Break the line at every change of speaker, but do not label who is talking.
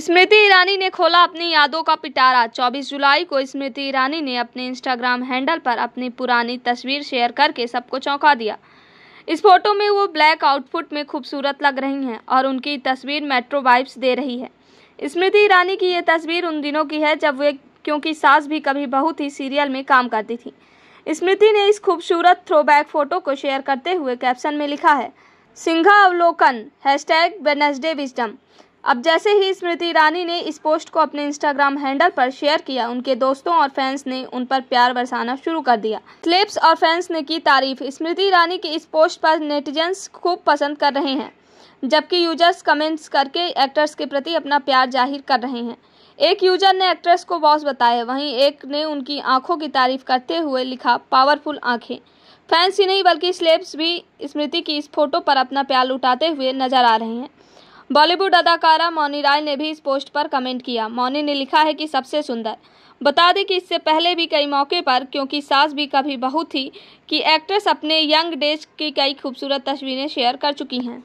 स्मृति ईरानी ने खोला अपनी यादों का पिटारा 24 जुलाई को स्मृति ईरानी ने अपने इंस्टाग्राम हैंडल पर अपनी पुरानी तस्वीर शेयर करके सबको चौंका दिया इस फोटो में वो ब्लैक आउटफिट में खूबसूरत लग रही हैं और उनकी तस्वीर मेट्रो वाइब्स दे रही है स्मृति ईरानी की ये तस्वीर उन दिनों की है जब वे क्योंकि सास भी कभी बहुत ही सीरियल में काम करती थी स्मृति ने इस खूबसूरत थ्रोबैक फोटो को शेयर करते हुए कैप्शन में लिखा है सिंघा अवलोकन हैशटैग वेनसडे विजडम अब जैसे ही स्मृति ईरानी ने इस पोस्ट को अपने इंस्टाग्राम हैंडल पर शेयर किया उनके दोस्तों और फैंस ने उन पर प्यार बरसाना शुरू कर दिया क्लिप्स और फैंस ने की तारीफ स्मृति ईरानी की इस पोस्ट पर नेटिजन्स खूब पसंद कर रहे हैं जबकि यूजर्स कमेंट्स करके एक्टर्स के प्रति अपना प्यार जाहिर कर रहे हैं एक यूजर ने एक्ट्रेस को बॉस बताया वहीं एक ने उनकी आंखों की तारीफ करते हुए लिखा पावरफुल आंखें फैंस ही नहीं बल्कि स्लेब्स भी स्मृति की इस फोटो पर अपना प्यार लुटाते हुए नजर आ रहे हैं बॉलीवुड اداکارہ મોની રાયને ભી ઇસ પોસ્ટ પર કમેન્ટ કિયા મોનીને લિખા હે કી સબસે સુંદર બતા દે કી ઇસસે પહેલે ભી કઈ મોકએ પર ક્યોકી સાસબી કા ભી બહુત થી કી એક્ટ્રેસ અપને યંગ ડેઝ કી કઈ ખુબસુરત તસવીરે શેર કર ચૂકી હૈ